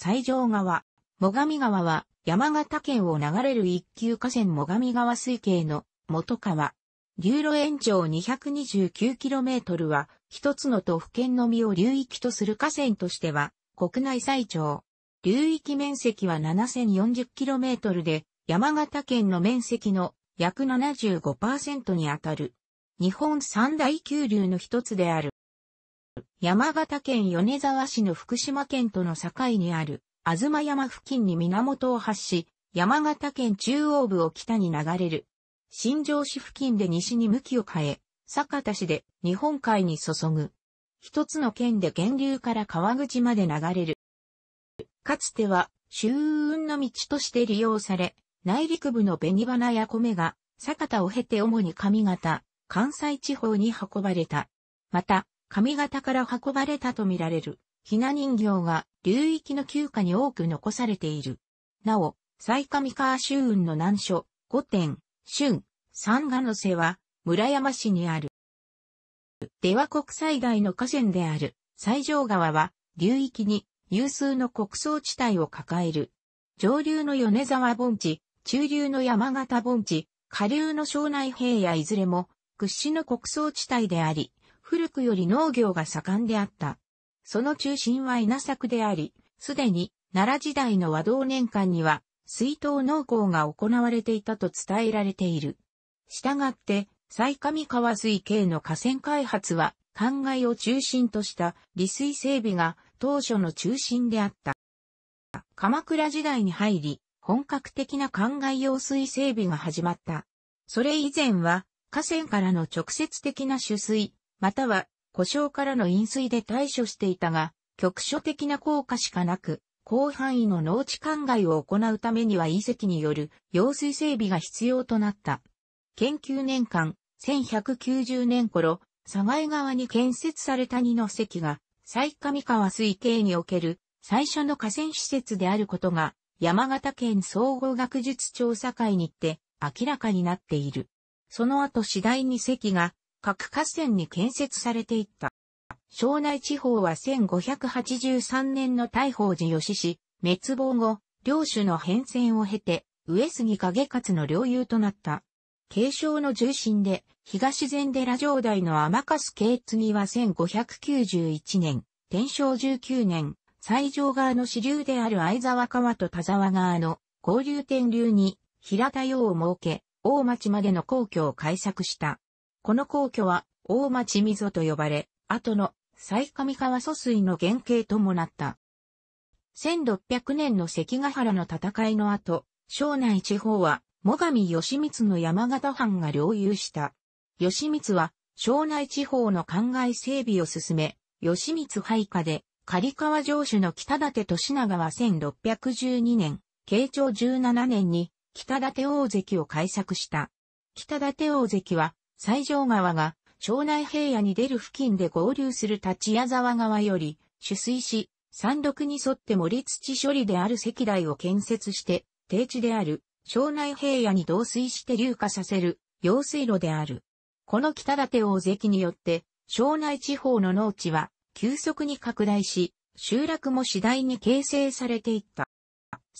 西条川、最上川は山形県を流れる一級河川最上川水系の元川。流路延長 229km は一つの都府県のみを流域とする河川としては国内最長。流域面積は 7040km で山形県の面積の約75%にあたる。日本三大急流の一つである。山形県米沢市の福島県との境にある、ずま山付近に源を発し、山形県中央部を北に流れる。新庄市付近で西に向きを変え、酒田市で日本海に注ぐ。一つの県で源流から川口まで流れる。かつては、周運の道として利用され、内陸部の紅花や米が、酒田を経て主に上方、関西地方に運ばれた。また、上方から運ばれたとみられる、ひな人形が流域の旧家に多く残されている。なお、最上川周雲の難所、五殿、春、三河の瀬は、村山市にある。では国際大の河川である、西条川は、流域に有数の国葬地帯を抱える。上流の米沢盆地、中流の山形盆地、下流の庄内平野いずれも屈指の国葬地帯であり、古くより農業が盛んであった。その中心は稲作であり、すでに奈良時代の和同年間には水筒農耕が行われていたと伝えられている。したがって、最上川水系の河川開発は、灌漑を中心とした利水整備が当初の中心であった。鎌倉時代に入り、本格的な灌漑用水整備が始まった。それ以前は、河川からの直接的な取水、または故障からの飲水で対処していたが、局所的な効果しかなく、広範囲の農地灌漑を行うためには遺跡による用水整備が必要となった。研究年間、1190年頃、佐賀川に建設された二の石が、最上川水系における最初の河川施設であることが、山形県総合学術調査会にて明らかになっている。その後次第に石が各河川に建設されていった。庄内地方は1583年の大宝寺義氏、滅亡後、領主の変遷を経て、上杉影勝の領有となった。継承の重心で、東禅寺城代の天粕継継は1591年、天正19年、西条側の支流である藍沢川と田沢川の合流天流に平田洋を設け、大町までの皇居を開作した。この皇居は、大町溝と呼ばれ、後の最上川疎水の原型ともなった。1600年の関ヶ原の戦いの後、庄内地方は、最上義満の山形藩が領有した。義満は、庄内地方の灌漑整備を進め、義満配下で、狩川城主の北立利長は1612年、慶長17年に、北立大関を開作した。北立大関は、西条川が庄内平野に出る付近で合流する立屋沢川より取水し、山麓に沿って森土処理である石台を建設して、低地である庄内平野に導水して流下させる用水路である。この北立大関によって、庄内地方の農地は急速に拡大し、集落も次第に形成されていった。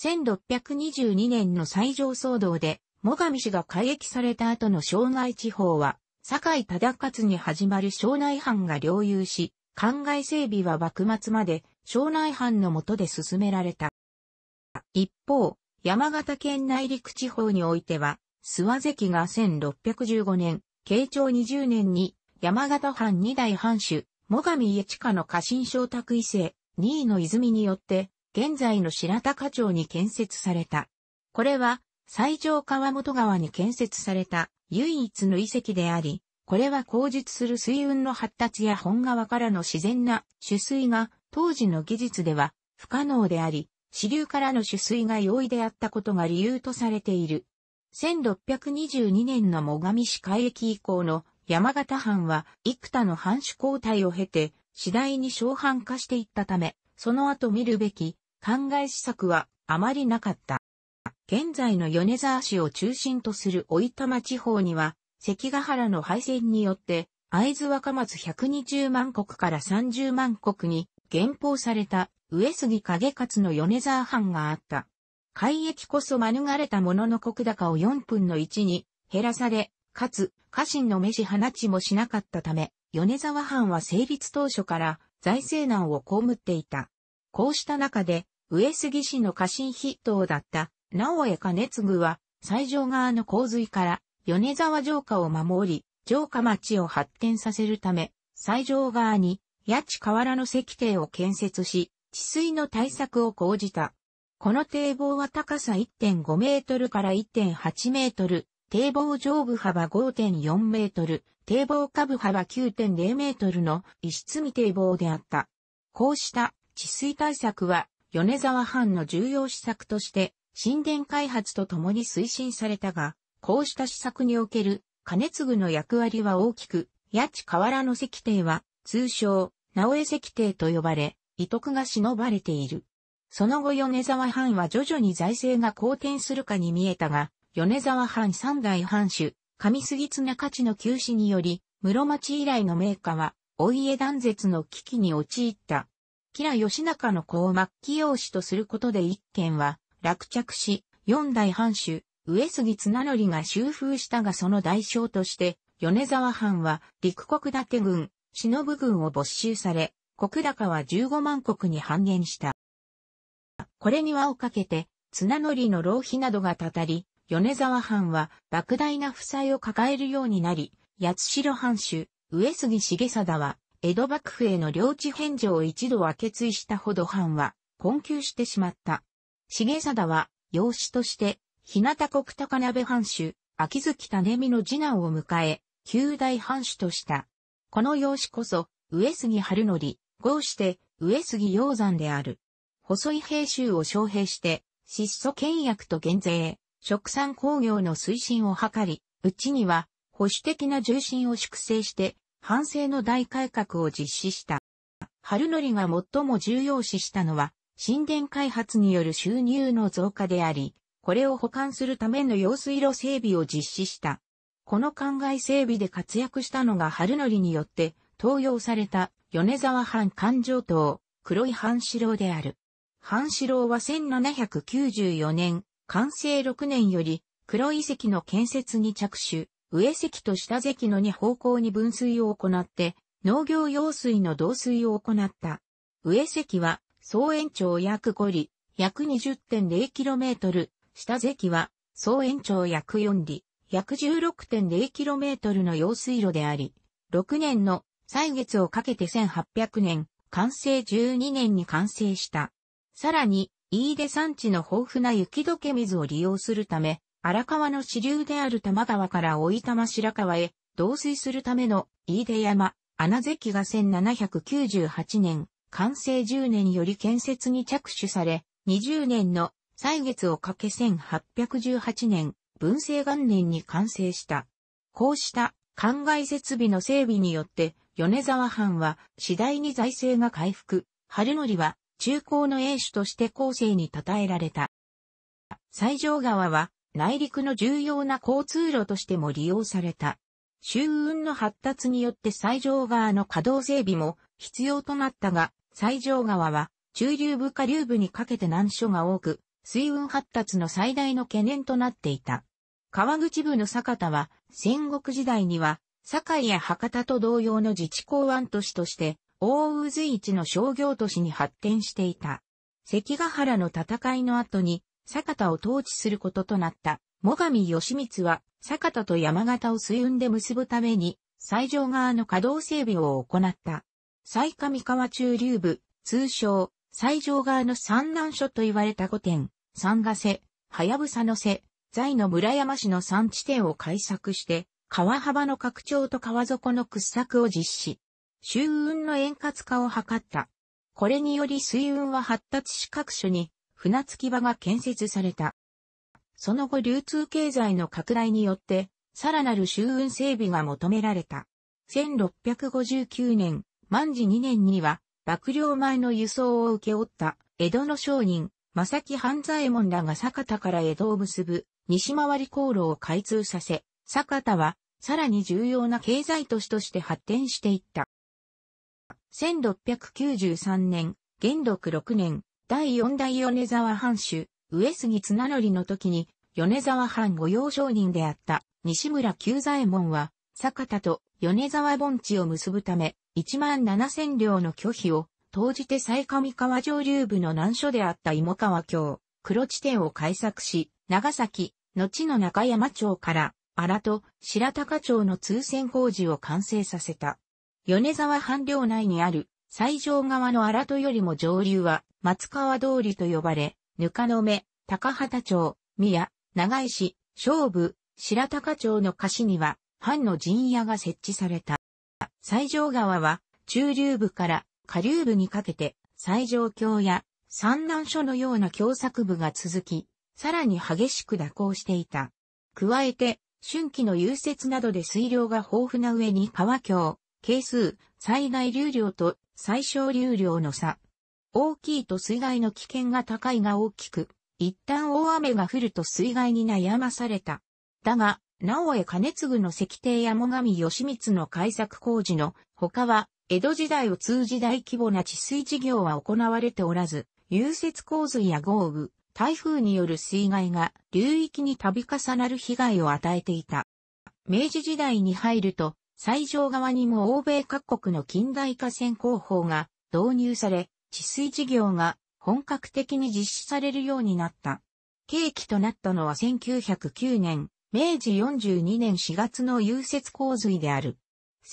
1622年の最上騒動で、最上氏が解役された後の庄内地方は、堺忠勝に始まる庄内藩が領有し、灌漑整備は幕末まで庄内藩の下で進められた。一方、山形県内陸地方においては、諏訪関が1615年、慶長20年に山形藩二代藩主、最上家近の家臣小宅伊勢、2位の泉によって、現在の白鷹町に建設された。これは、最上川本川に建設された唯一の遺跡であり、これは口述する水運の発達や本川からの自然な取水が当時の技術では不可能であり、支流からの取水が容易であったことが理由とされている。1622年の最上市海域以降の山形藩は幾多の藩主交代を経て次第に小藩化していったため、その後見るべき考え施策はあまりなかった。現在の米沢市を中心とする老玉地方には、関ヶ原の敗戦によって、会津若松120万国から30万国に減俸された上杉景勝の米沢藩があった。海域こそ免れたものの国高を4分の1に減らされ、かつ家臣の飯放ちもしなかったため、米沢藩は成立当初から財政難をこむっていた。こうした中で、上杉氏の家臣筆頭だったなか江つぐは、西条側の洪水から米沢城下を守り、城下町を発展させるため、西条側に八地河原の石堤を建設し、治水の対策を講じた。この堤防は高さ1.5メートルから1.8メートル、堤防上部幅5.4メートル、堤防下部幅9.0メートルの一室み堤防であった。こうした治水対策は、米沢藩の重要施策として、神殿開発とともに推進されたが、こうした施策における金継の役割は大きく、八地河原の石帝は、通称、直江石帝と呼ばれ、遺徳が忍ばれている。その後米沢藩は徐々に財政が好転するかに見えたが、米沢藩三代藩主、上杉綱勝の急死により、室町以来の名家は、お家断絶の危機に陥った。吉良義仲の子を末期養子とすることで一件は、落着し、四代藩主、上杉綱則が修封したがその代償として、米沢藩は陸国立軍、忍軍を没収され、国高は15万国に半減した。これに輪をかけて、綱則の浪費などがたたり、米沢藩は莫大な負債を抱えるようになり、八代藩主、上杉重貞は、江戸幕府への領地返上を一度は決意したほど藩は、困窮してしまった。重貞は、養子として、日向国高鍋藩主、秋月種美の次男を迎え、旧大藩主とした。この養子こそ、上杉春則、合して、上杉鷹山である。細い兵州を招聘して、質素倹約と減税、食産工業の推進を図り、うちには保守的な重心を粛清して、反省の大改革を実施した。春則が最も重要視したのは、神殿開発による収入の増加であり、これを補完するための用水路整備を実施した。この灌漑整備で活躍したのが春則によって登用された米沢藩環状島、黒井藩四郎である。藩四郎は1794年、完成6年より、黒井石の建設に着手、上石と下石の2方向に分水を行って、農業用水の導水を行った。上石は総延長約5里、約 20.0km、下関は、総延長約4里、約 16.0km の用水路であり、6年の歳月をかけて1800年、完成12年に完成した。さらに、飯出山地の豊富な雪解け水を利用するため、荒川の支流である玉川から大玉白川へ、導水するための飯出山、穴関が1798年、完成10年より建設に着手され、20年の歳月をかけ1818年、文政元年に完成した。こうした灌漑設備の整備によって、米沢藩は次第に財政が回復、春則は中高の英主として後世に称えられた。西条川は内陸の重要な交通路としても利用された。周運の発達によって西条川の稼働整備も必要となったが、西条川は中流部下流部にかけて難所が多く、水運発達の最大の懸念となっていた。川口部の坂田は戦国時代には堺や博多と同様の自治港湾都市として大渦一の商業都市に発展していた。関ヶ原の戦いの後に坂田を統治することとなった最上義満は坂田と山形を水運で結ぶために西条側の稼働整備を行った。最上川中流部、通称、最上側の三南所と言われた御殿、三ヶ瀬、はやぶさの瀬、在の村山市の3地点を開削して、川幅の拡張と川底の掘削を実施。周運の円滑化を図った。これにより水運は発達し各所に船着き場が建設された。その後流通経済の拡大によって、さらなる周運整備が求められた。1659年、万治2年には、幕僚前の輸送を受け負った、江戸の商人、正木半左衛門らが坂田から江戸を結ぶ、西回り航路を開通させ、坂田は、さらに重要な経済都市として発展していった。1693年、元禄6年、第4代米沢藩主、上杉綱則の時に、米沢藩御用商人であった西村久左衛門は、坂田と米沢盆地を結ぶため、1万7000両の拒否を、当じて最上川上流部の難所であった芋川橋、黒地点を開削し、長崎、後の中山町から荒戸、白鷹町の通船工事を完成させた。米沢半領内にある西上側の荒戸よりも上流は松川通りと呼ばれ、ぬの目、高畑町、宮、長井市、勝負、白鷹町の菓子には、藩の陣屋が設置された。西条川は中流部から下流部にかけて西条橋や三南所のような狭窄部が続き、さらに激しく蛇行していた。加えて、春季の融雪などで水量が豊富な上に川橋、係数、最大流量と最小流量の差。大きいと水害の危険が高いが大きく、一旦大雨が降ると水害に悩まされた。だが、なお江兼次の石庭や最上義光の開作工事の他は、江戸時代を通じ大規模な治水事業は行われておらず、融雪洪水や豪雨、台風による水害が流域に度重なる被害を与えていた。明治時代に入ると、西条側にも欧米各国の近代化線工法が導入され、治水事業が本格的に実施されるようになった。契機となったのは1909年、明治42年4月の融雪洪水である。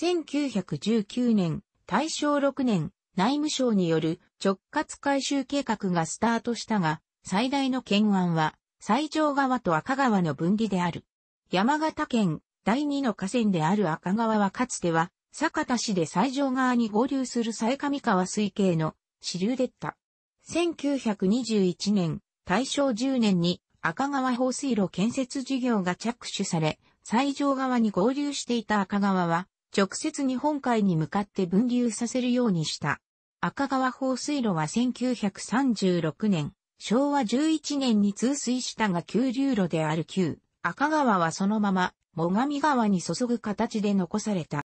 1919年、大正6年、内務省による直轄改修計画がスタートしたが、最大の懸案は、西条川と赤川の分離である。山形県第二の河川である赤川はかつては、坂田市で西条川に合流する西上川水系の支流でった。1921年、大正10年に赤川放水路建設事業が着手され、西条側に合流していた赤川は、直接日本海に向かって分流させるようにした。赤川放水路は1936年、昭和11年に通水したが旧流路である旧、赤川はそのまま、最上川に注ぐ形で残された。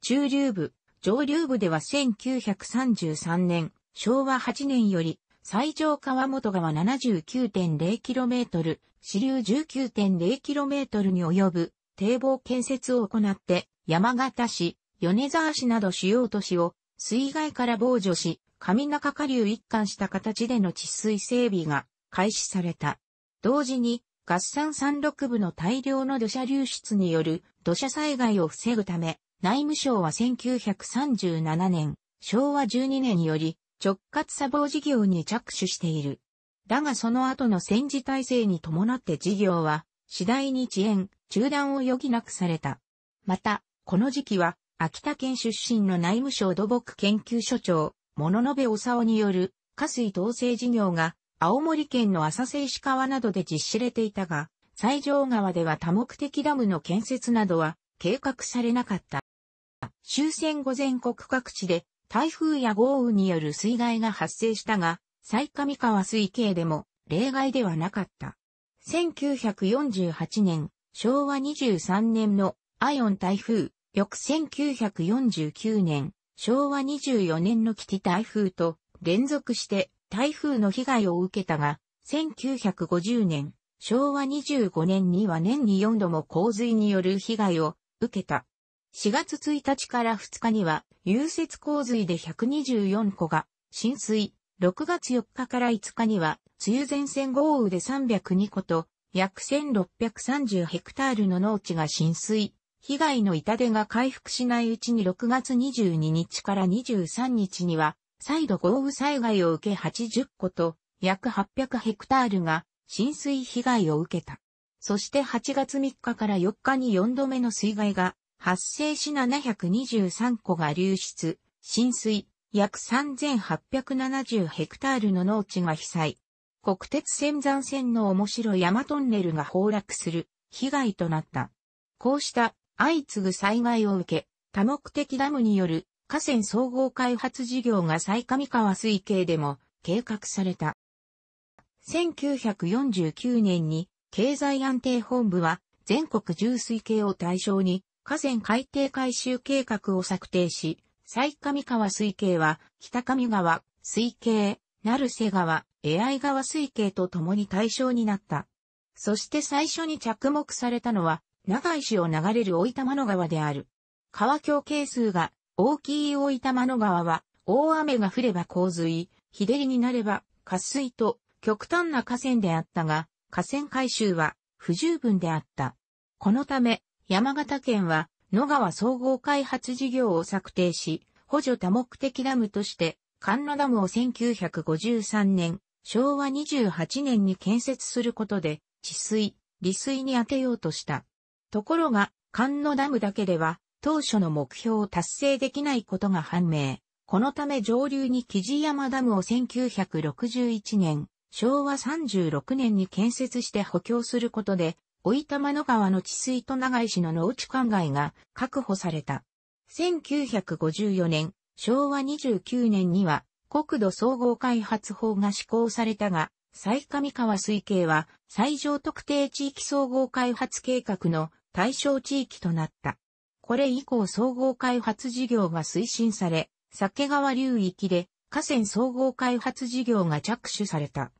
中流部、上流部では1933年、昭和8年より、最上川本川 79.0km、支流 19.0km に及ぶ堤防建設を行って山形市、米沢市など主要都市を水害から防除し、上中下流一貫した形での治水整備が開始された。同時に、合算山麓部の大量の土砂流出による土砂災害を防ぐため、内務省は1937年、昭和12年より、直轄砂防事業に着手している。だがその後の戦時体制に伴って事業は次第に遅延、中断を余儀なくされた。また、この時期は秋田県出身の内務省土木研究所長、物延部長による下水統制事業が青森県の浅瀬石川などで実施れていたが、西条川では多目的ダムの建設などは計画されなかった。終戦後全国各地で台風や豪雨による水害が発生したが、最上川水系でも例外ではなかった。1948年、昭和23年のアイオン台風、翌1949年、昭和24年のキ台風と連続して台風の被害を受けたが、1950年、昭和25年には年に4度も洪水による被害を受けた。4月1日から2日には、融雪洪水で124個が浸水、6月4日から5日には、梅雨前線豪雨で302個と、約1630ヘクタールの農地が浸水。被害の痛手が回復しないうちに6月22日から23日には、再度豪雨災害を受け80個と、約800ヘクタールが浸水被害を受けた。そして8月3日から4日に4度目の水害が発生し723個が流出、浸水、約3870ヘクタールの農地が被災。国鉄線山線の面白山トンネルが崩落する被害となった。こうした相次ぐ災害を受け、多目的ダムによる河川総合開発事業が最上川水系でも計画された。1949年に経済安定本部は全国重水系を対象に河川海底改修計画を策定し、最上川水系は北上川水系、成瀬川、江合川水系と共に対象になった。そして最初に着目されたのは、長井市を流れる大玉野川である。川橋係数が大きい大玉野川は、大雨が降れば洪水、日照りになれば渇水と極端な河川であったが、河川改修は不十分であった。このため、山形県は野川総合開発事業を策定し、補助多目的ダムとして、菅野ダムを1953年、昭和28年に建設することで、治水、利水に当てようとした。ところが、菅野ダムだけでは、当初の目標を達成できないことが判明。このため上流に木地山ダムを1961年、昭和36年に建設して補強することで、老玉の川の治水と長井市の農地灌漑が確保された。1954年、昭和29年には国土総合開発法が施行されたが、最上川水系は最上特定地域総合開発計画の対象地域となった。これ以降総合開発事業が推進され、酒川流域で河川総合開発事業が着手された。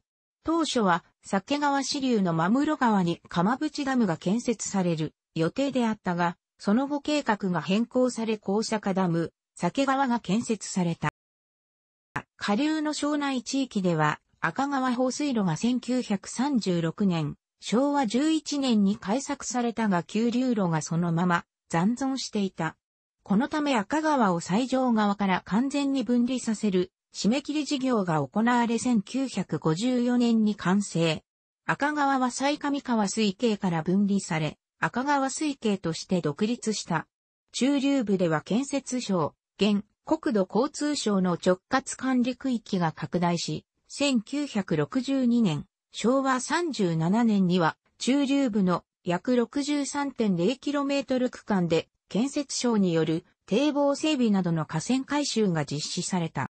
当初は、酒川支流の真室川に釜淵ダムが建設される予定であったが、その後計画が変更され高坂ダム、酒川が建設された。下流の庄内地域では、赤川放水路が1936年、昭和11年に開削されたが急流路がそのまま残存していた。このため赤川を西条側から完全に分離させる締め切り事業が行われ1954年に完成。赤川は最上川水系から分離され、赤川水系として独立した。中流部では建設省、現、国土交通省の直轄管理区域が拡大し、1962年、昭和37年には、中流部の約 63.0km 区間で建設省による堤防整備などの河川改修が実施された。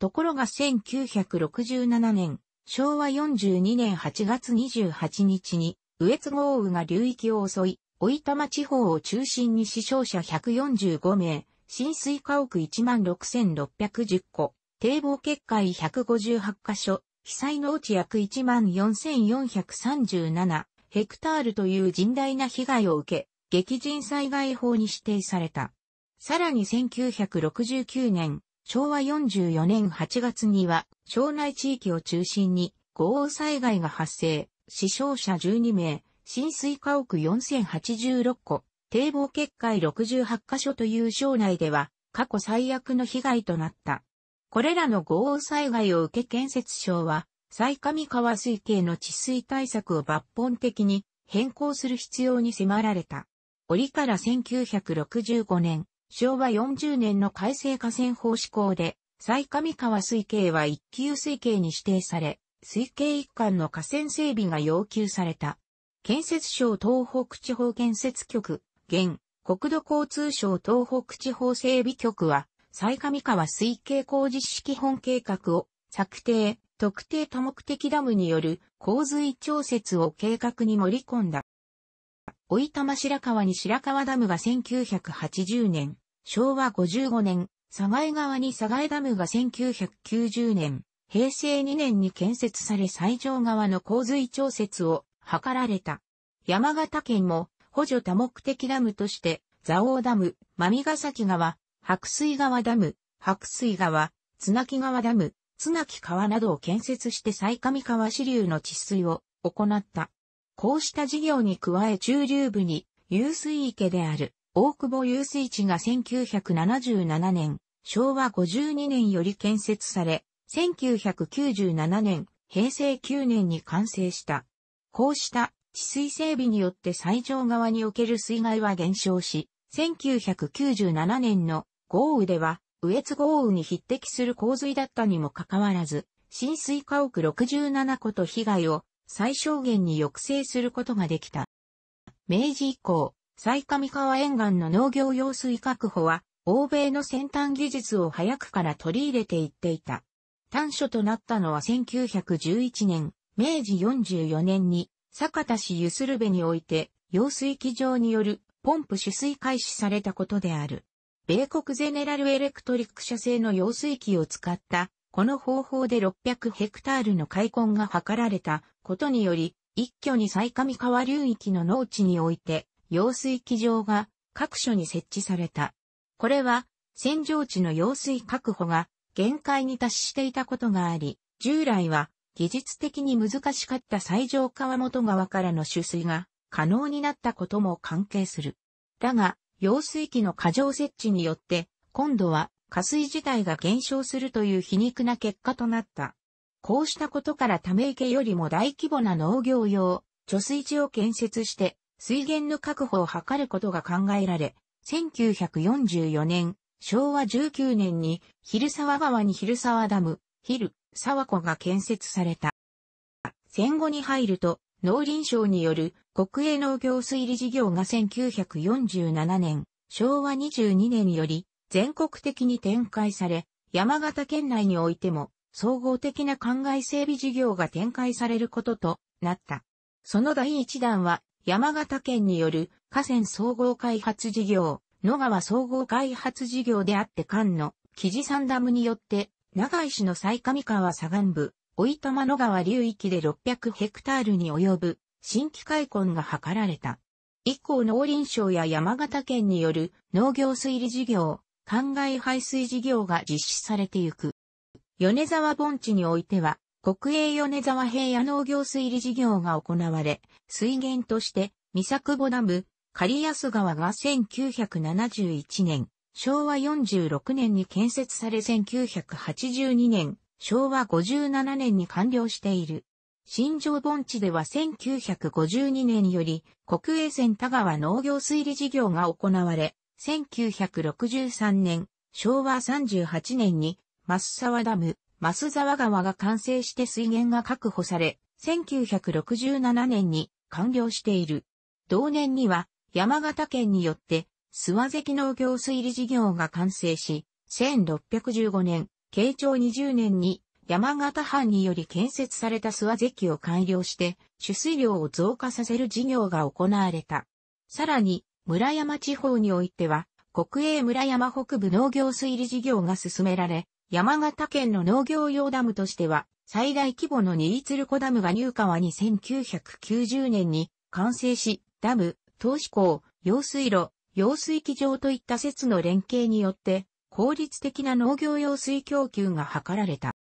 ところが1967年、昭和42年8月28日に、羽越豪雨が流域を襲い、大い地方を中心に死傷者145名、浸水家屋16,610戸、堤防決壊158箇所、被災農地約14,437ヘクタールという甚大な被害を受け、激甚災害法に指定された。さらに1969年、昭和44年8月には、庄内地域を中心に、豪雨災害が発生、死傷者12名、浸水家屋4086戸、堤防決壊68カ所という省内では、過去最悪の被害となった。これらの豪雨災害を受け建設省は、最上川水系の治水対策を抜本的に変更する必要に迫られた。折から1965年、昭和40年の改正河川法施行で、最上川水系は一級水系に指定され、水系一貫の河川整備が要求された。建設省東北地方建設局、現、国土交通省東北地方整備局は、最上川水系工事士基本計画を策定、特定多目的ダムによる洪水調節を計画に盛り込んだ。おいたま白川に白川ダムが1980年、昭和55年、佐賀江川に佐賀江ダムが1990年、平成2年に建設され最上川の洪水調節を図られた。山形県も補助多目的ダムとして、蔵王ダム、真ヶ崎川、白水川ダム、白水川、綱木川ダム、綱木川などを建設して最上川支流の治水を行った。こうした事業に加え中流部に、遊水池である、大久保遊水地が1977年、昭和52年より建設され、1997年、平成9年に完成した。こうした治水整備によって最上側における水害は減少し、1997年の豪雨では、羽越豪雨に匹敵する洪水だったにもかかわらず、浸水家屋67戸と被害を最小限に抑制することができた。明治以降、最上川沿岸の農業用水確保は、欧米の先端技術を早くから取り入れていっていた。短所となったのは1911年、明治44年に、坂田市ゆするべにおいて、用水機場によるポンプ取水開始されたことである。米国ゼネラルエレクトリック社製の用水機を使ったこの方法で600ヘクタールの開墾が図られたことにより、一挙に最上川流域の農地において、用水機場が各所に設置された。これは、洗浄地の用水確保が限界に達していたことがあり、従来は技術的に難しかった最上川元川からの取水が可能になったことも関係する。だが、用水器の過剰設置によって、今度は下水自体が減少するという皮肉な結果となった。こうしたことからため池よりも大規模な農業用、貯水池を建設して、水源の確保を図ることが考えられ、1944年、昭和19年に、昼沢川に昼沢ダム、昼沢湖が建設された。戦後に入ると、農林省による国営農業水利事業が1947年、昭和22年より全国的に展開され、山形県内においても、総合的な灌漑整備事業が展開されることとなった。その第一弾は、山形県による河川総合開発事業、野川総合開発事業であって間の、木地山ダムによって、長井市の最上川左岸部、お玉野川流域で600ヘクタールに及ぶ新規開墾が図られた。以降農林省や山形県による農業推理事業、灌漑排水事業が実施されてゆく。米沢盆地においては、国営米沢平野農業水利事業が行われ、水源として、三作保ダム、刈安川が1971年、昭和46年に建設され1982年、昭和57年に完了している。新庄盆地では1952年より国営線田川農業水利事業が行われ、1963年、昭和38年に、増沢ダム、増沢川が完成して水源が確保され、1967年に完了している。同年には、山形県によって、諏訪関農業水利事業が完成し、1615年、慶長20年に、山形藩により建設された諏訪関を改良して、取水量を増加させる事業が行われた。さらに、村山地方においては、国営村山北部農業水利事業が進められ、山形県の農業用ダムとしては、最大規模の新鶴子ダムが入川に1990年に完成し、ダム、投資校用水路、用水機場といった説の連携によって、効率的な農業用水供給が図られた。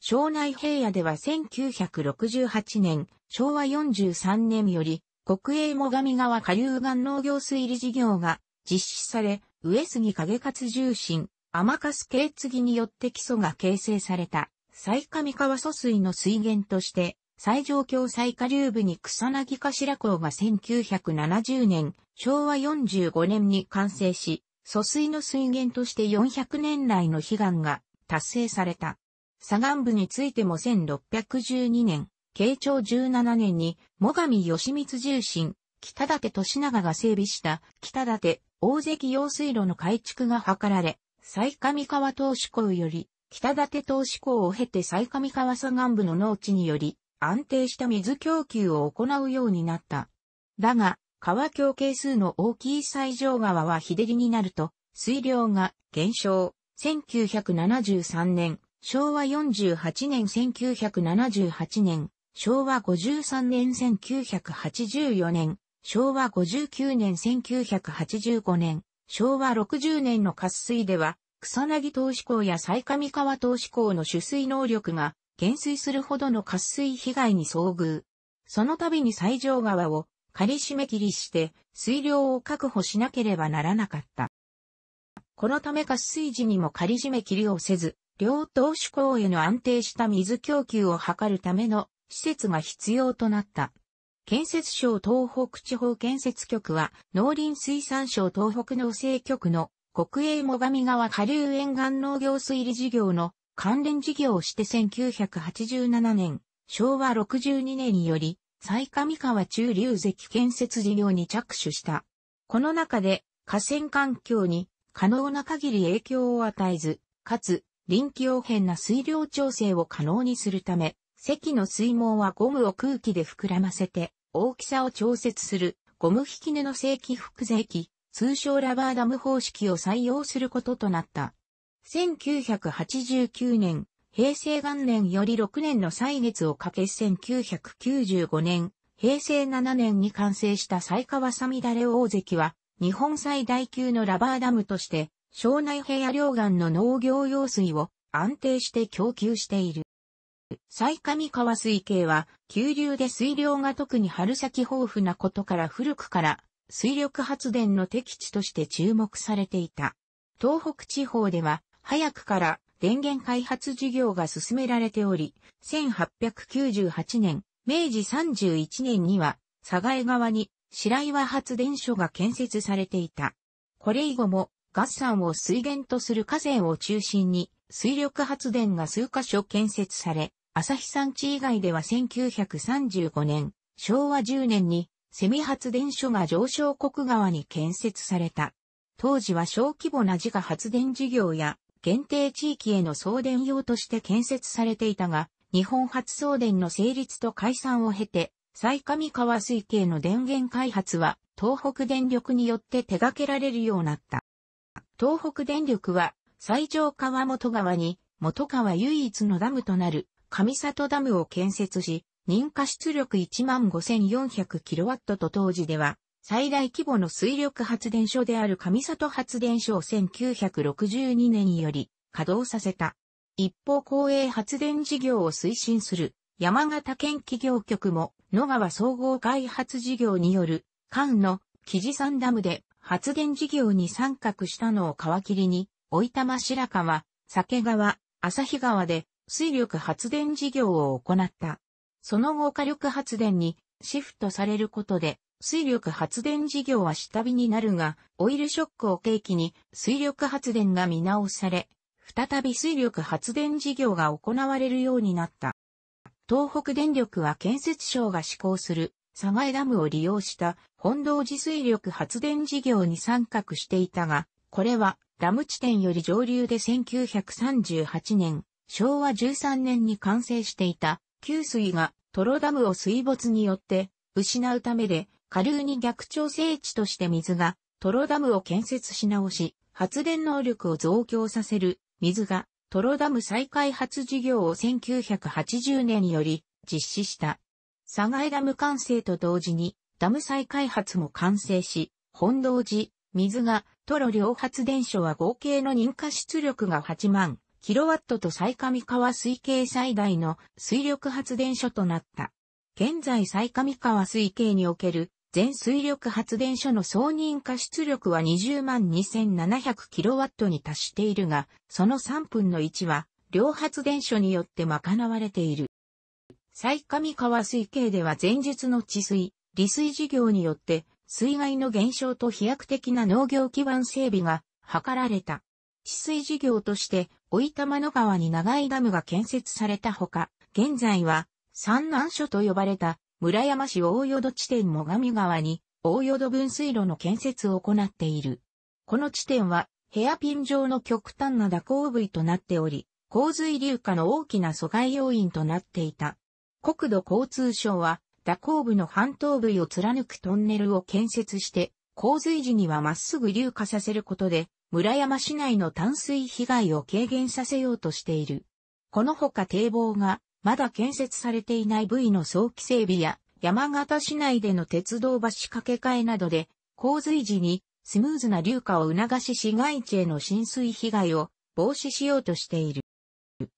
庄内平野では1968年、昭和43年より国営最上川下流岸農業水利事業が実施され、上杉景勝重心、甘粕継継によって基礎が形成された、最上川疎水の水源として、最上京最下流部に草薙頭港が1970年、昭和45年に完成し、疎水の水源として400年来の悲願が達成された。左岸部についても1612年、慶長17年に、最上義光重臣、北立利長が整備した北立大関用水路の改築が図られ、最上川投資港より、北立投資港を経て最上川左岸部の農地により、安定した水供給を行うようになった。だが、川橋係数の大きい西条川は日照りになると、水量が減少。1973年、昭和48年1978年、昭和53年1984年、昭和59年1985年、昭和60年の渇水では、草薙投資港や埼上川投資港の取水能力が減衰するほどの渇水被害に遭遇。その度に西条川を仮締め切りして水量を確保しなければならなかった。このため渇水時にも仮締め切りをせず、両投資港への安定した水供給を図るための施設が必要となった。建設省東北地方建設局は農林水産省東北農政局の国営最上川下流沿岸農業水利事業の関連事業をして1987年、昭和62年により、最上川中流関建設事業に着手した。この中で河川環境に可能な限り影響を与えず、かつ臨機応変な水量調整を可能にするため、石の水門はゴムを空気で膨らませて、大きさを調節する、ゴム引き根の正規複製機、通称ラバーダム方式を採用することとなった。1989年、平成元年より6年の歳月をかけ1995年、平成7年に完成した西川さみだれ大関は、日本最大級のラバーダムとして、庄内平野両岸の農業用水を安定して供給している。最上川水系は、急流で水量が特に春先豊富なことから古くから、水力発電の適地として注目されていた。東北地方では、早くから電源開発事業が進められており、1898年、明治31年には、佐賀江川に白岩発電所が建設されていた。これ以後も、合算を水源とする河川を中心に、水力発電が数カ所建設され、旭山地以外では1935年、昭和10年に、セミ発電所が上昇国川に建設された。当時は小規模な自家発電事業や、限定地域への送電用として建設されていたが、日本発送電の成立と解散を経て、最上川水系の電源開発は、東北電力によって手掛けられるようになった。東北電力は、最上川元川に、元川唯一のダムとなる上里ダムを建設し、認可出力 15,400kW と当時では、最大規模の水力発電所である上里発電所を1962年より稼働させた。一方公営発電事業を推進する山形県企業局も野川総合開発事業による関の木地山ダムで発電事業に参画したのを皮切りに、大いた白川、酒川、旭川で水力発電事業を行った。その後火力発電にシフトされることで、水力発電事業は下火になるが、オイルショックを契機に水力発電が見直され、再び水力発電事業が行われるようになった。東北電力は建設省が施行する佐賀江ダムを利用した本道寺水力発電事業に参画していたが、これはダム地点より上流で1938年昭和13年に完成していた、給水がトロダムを水没によって失うためで、下流に逆調整地として水がトロダムを建設し直し、発電能力を増強させる水がトロダム再開発事業を1980年により実施した。佐賀江ダム完成と同時にダム再開発も完成し、本堂寺、水がトロ両発電所は合計の認可出力が8万キロワットと最上川水系最大の水力発電所となった。現在最上川水系における全水力発電所の総認可出力は20万2 7 0 0ットに達しているが、その3分の1は両発電所によって賄われている。最上川水系では前述の治水、利水事業によって水害の減少と飛躍的な農業基盤整備が図られた。治水事業として、いたまの川に長いダムが建設されたほか、現在は、山南所と呼ばれた、村山市大淀地点最上川に、大淀分水路の建設を行っている。この地点は、ヘアピン状の極端な蛇行部位となっており、洪水流下の大きな阻害要因となっていた。国土交通省は、蛇行部の半島部位を貫くトンネルを建設して、洪水時にはまっすぐ流下させることで、村山市内の淡水被害を軽減させようとしている。このほか堤防がまだ建設されていない部位の早期整備や山形市内での鉄道橋架け替えなどで洪水時にスムーズな流下を促し市街地への浸水被害を防止しようとしている。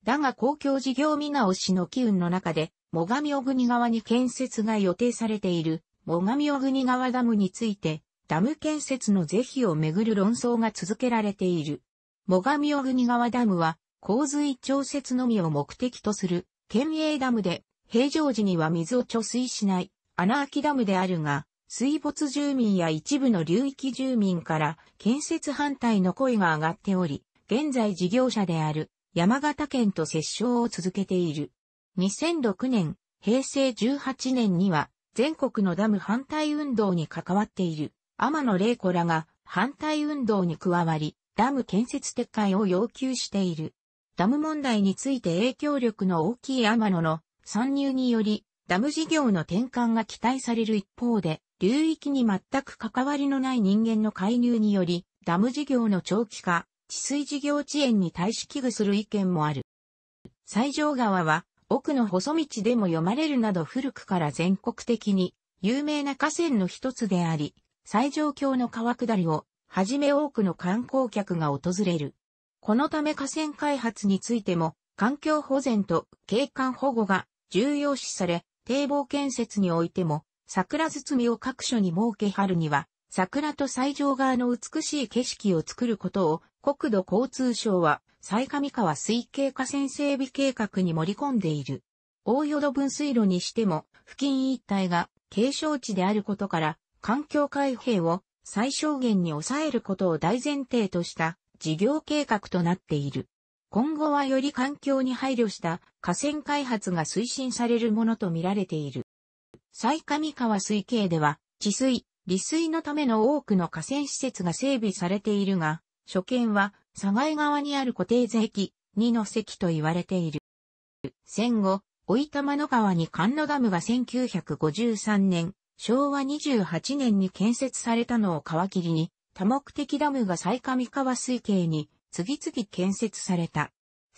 だが公共事業見直しの機運の中で、最上小国側に建設が予定されている、最上小国側ダムについて、ダム建設の是非をめぐる論争が続けられている。最上小国川ダムは、洪水調節のみを目的とする、県営ダムで、平常時には水を貯水しない、穴開きダムであるが、水没住民や一部の流域住民から建設反対の声が上がっており、現在事業者である山形県と折衝を続けている。2006年、平成18年には全国のダム反対運動に関わっている。天野玲子らが反対運動に加わり、ダム建設撤回を要求している。ダム問題について影響力の大きい天野の参入により、ダム事業の転換が期待される一方で、流域に全く関わりのない人間の介入により、ダム事業の長期化、治水事業遅延に対し危惧する意見もある。西条川は、奥の細道でも読まれるなど古くから全国的に有名な河川の一つであり、最上峡の川下りを、はじめ多くの観光客が訪れる。このため河川開発についても、環境保全と景観保護が重要視され、堤防建設においても、桜包みを各所に設け春には、桜と最上側の美しい景色を作ることを、国土交通省は、最上川水系河川整備計画に盛り込んでいる。大淀分水路にしても、付近一帯が、景勝地であることから、環境開閉を最小限に抑えることを大前提とした事業計画となっている。今後はより環境に配慮した河川開発が推進されるものとみられている。最上川水系では、治水、利水のための多くの河川施設が整備されているが、所見は、佐賀川にある固定税基、2の席と言われている。戦後、老玉野川に関野ダムが1953年、昭和28年に建設されたのを皮切りに、多目的ダムが最上川水系に次々建設された。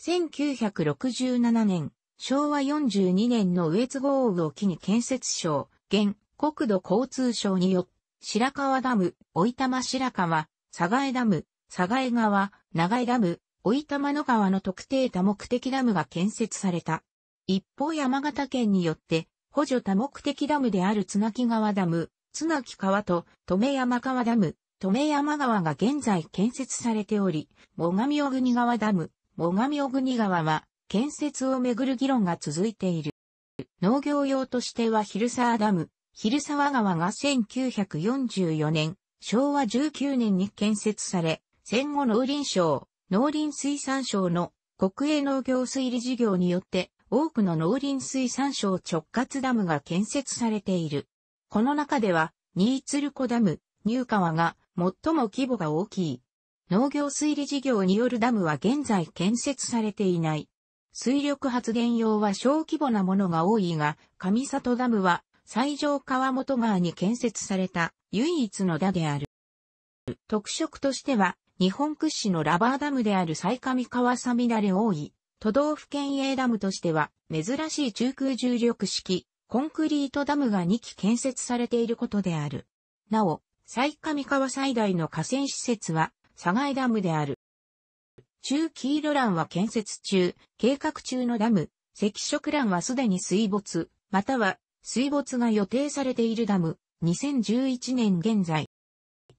1967年、昭和42年の上津豪雨を機に建設省、現国土交通省によ、白川ダム、大玉白川、佐賀江ダム、佐賀江川、長江ダム、大玉の川の特定多目的ダムが建設された。一方山形県によって、補助多目的ダムである津垣川ダム、津垣川と留山川ダム、留山川が現在建設されており、最上小国川ダム、最上小国川は建設をめぐる議論が続いている。農業用としては昼沢ダム、昼沢川が1944年、昭和19年に建設され、戦後農林省、農林水産省の国営農業推理事業によって多くの農林水産省直轄ダムが建設されている。この中では、新鶴子ダム、カ川が最も規模が大きい。農業水利事業によるダムは現在建設されていない。水力発電用は小規模なものが多いが、上里ダムは最上川本川に建設された唯一のダである。特色としては、日本屈指のラバーダムである最上川サミナレ多い。都道府県営ダムとしては、珍しい中空重力式、コンクリートダムが2基建設されていることである。なお、最上川最大の河川施設は、佐賀ダムである。中黄色欄は建設中、計画中のダム、赤色欄はすでに水没、または水没が予定されているダム、2011年現在。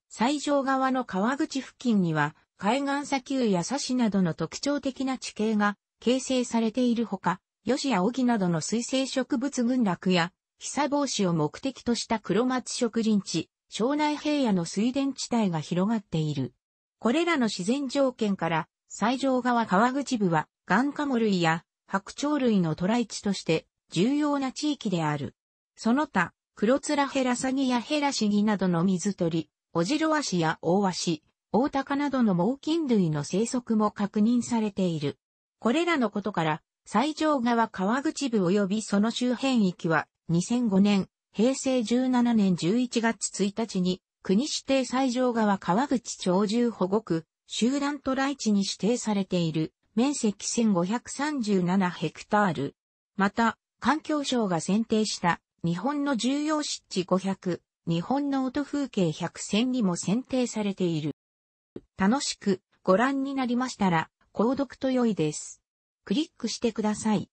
最上側の川口付近には、海岸砂丘や砂市などの特徴的な地形が形成されているほか、ヨシやオギなどの水生植物群落や、被災防止を目的とした黒松植林地、庄内平野の水田地帯が広がっている。これらの自然条件から、西条川川口部は、ガンカモ類や白鳥類の渡来地として重要な地域である。その他、クロツラヘラサギやヘラシギなどの水鳥、オジロワシやオオワシ、オオタカなどの猛禽類の生息も確認されている。これらのことから、西条川川口部及びその周辺域は、2005年、平成17年11月1日に、国指定西条川川口鳥獣保護区、集団と来地に指定されている、面積1537ヘクタール。また、環境省が選定した日本の重要湿地500、日本の音風景100選にも選定されている。楽しくご覧になりましたら、購読と良いです。クリックしてください。